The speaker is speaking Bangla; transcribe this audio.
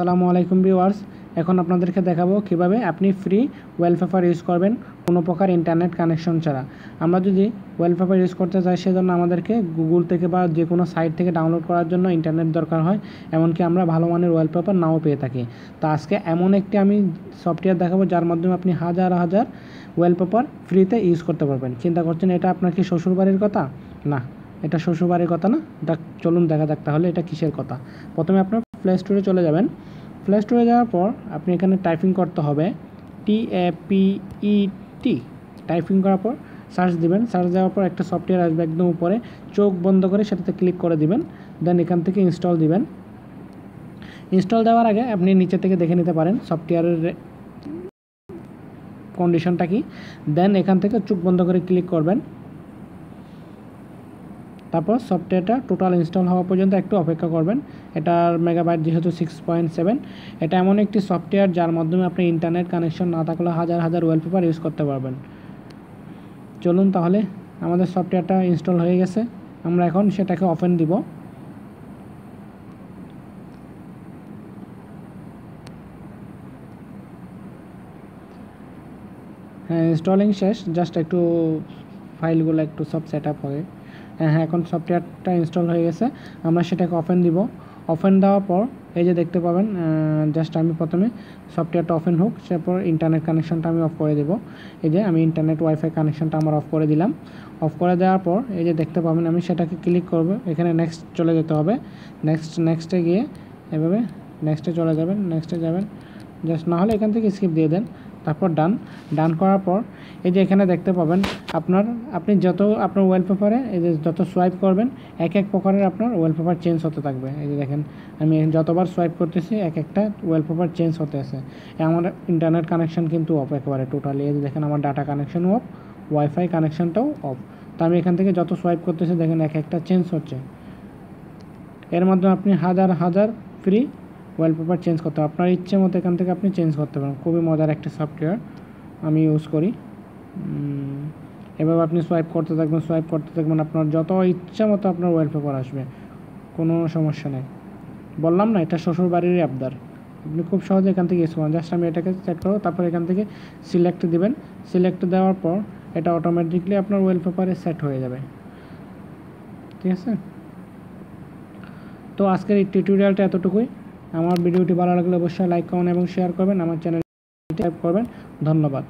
সালামু আলাইকুম ভিওয়ার্স এখন আপনাদেরকে দেখাবো কিভাবে আপনি ফ্রি ওয়েলপেপার ইউজ করবেন কোনো প্রকার ইন্টারনেট কানেকশন ছাড়া আমরা যদি ওয়েলপেপার ইউজ করতে চাই সেজন্য আমাদেরকে গুগল থেকে বা যে কোনো সাইট থেকে ডাউনলোড করার জন্য ইন্টারনেট দরকার হয় এমনকি আমরা ভালো মানের ওয়েলপেপার নাও পেয়ে থাকি তো আজকে এমন একটি আমি সফটওয়্যার দেখাবো যার মাধ্যমে আপনি হাজার হাজার ওয়েলপেপার ফ্রিতে ইউজ করতে পারবেন চিন্তা করছেন এটা আপনার কি শ্বশুরবাড়ির কথা না এটা শ্বশুরবাড়ির কথা না চলুন দেখা যাক তাহলে এটা কিসের কথা প্রথমে আপনার প্লে স্টোরে চলে যাবেন প্লে স্টোরে যাওয়ার পর আপনি এখানে টাইপিং করতে হবে টি এ টাইপিং করার পর সার্চ দিবেন সার্চ দেওয়ার পর একটা সফটওয়্যার আসবে একদম উপরে চোখ বন্ধ করে সেটাতে ক্লিক করে দিবেন দেন এখান থেকে ইনস্টল দিবেন ইনস্টল দেওয়ার আগে আপনি নিচে থেকে দেখে নিতে পারেন সফটওয়্যারের কন্ডিশনটা কি দেন এখান থেকে চোখ বন্ধ করে ক্লিক করবেন তারপর সফটওয়্যারটা টোটাল ইনস্টল হওয়া পর্যন্ত একটু অপেক্ষা করবেন এটার মেগাবাইট যেহেতু সিক্স পয়েন্ট সেভেন এটা এমন একটি সফটওয়্যার যার মাধ্যমে আপনি ইন্টারনেট কানেকশন না থাকলে হাজার হাজার ওয়ালপেপার ইউজ করতে পারবেন চলুন তাহলে আমাদের সফটওয়্যারটা ইনস্টল হয়ে গেছে আমরা এখন সেটাকে ওপেন দিব হ্যাঁ ইনস্টলিং শেষ জাস্ট একটু ফাইলগুলো একটু সব সেট আপ হয় হ্যাঁ, হ্যাঁ এখন সফটওয়্যারটা ইনস্টল হয়ে গেছে আমরা সেটাকে অফেন দিব অফেন দেওয়ার পর এই যে দেখতে পাবেন জাস্ট আমি প্রথমে সফটওয়্যারটা অফেন হোক তারপর ইন্টারনেট কানেকশানটা আমি অফ করে দেবো এই যে আমি ইন্টারনেট ওয়াইফাই কানেকশানটা আমার অফ করে দিলাম অফ করে দেওয়ার পর এই যে দেখতে পাবেন আমি সেটাকে ক্লিক করব এখানে নেক্সট চলে যেতে হবে নেক্সট নেক্সটে গিয়ে এভাবে নেক্সটে চলে যাবেন নেক্সটে যাবেন জাস্ট না হলে এখান থেকে স্কিপ দিয়ে দেন তারপর ডান ডান করার পর এই যে এখানে দেখতে পাবেন আপনার আপনি যত আপনার পেপারে এই যে যত সোয়াইপ করবেন এক এক প্রকারের আপনার পেপার চেঞ্জ হতে থাকবে এই যে দেখেন আমি যতবার সোয়াইপ করতেছি এক একটা পেপার চেঞ্জ হতে আছে আমার ইন্টারনেট কানেকশান কিন্তু অফ একেবারে টোটালি এই যে দেখেন আমার ডাটা কানেকশানও অফ ওয়াইফাই কানেকশানটাও অফ তো আমি এখান থেকে যত সোয়াইপ করতেছি দেখেন এক একটা চেঞ্জ হচ্ছে এর মাধ্যমে আপনি হাজার হাজার ফ্রি ওয়ালপেপার চেঞ্জ করতে আপনার ইচ্ছে মতো এখান থেকে আপনি চেঞ্জ করতে পারেন খুবই মজার একটা সফটওয়্যার আমি ইউজ করি এভাবে আপনি সোয়াইপ করতে থাকবেন সোয়াইপ করতে থাকবেন আপনার যত ইচ্ছা মতো আপনার ওয়ালপেপার আসবে কোনো সমস্যা নেই বললাম না এটা শ্বশুর বাড়ির আবদার আপনি খুব সহজে এখান থেকে করেন জাস্ট আমি এটাকে চেক করবো তারপর এখান থেকে সিলেক্ট দিবেন সিলেক্ট দেওয়ার পর এটা অটোমেটিকলি আপনার ওয়ালপেপারে সেট হয়ে যাবে ঠিক আছে তো আজকের এই টিউটোরিয়ালটা এতটুকুই আমার ভিডিওটি ভালো লাগলে অবশ্যই লাইক করুন এবং শেয়ার করবেন আমার চ্যানেল করবেন ধন্যবাদ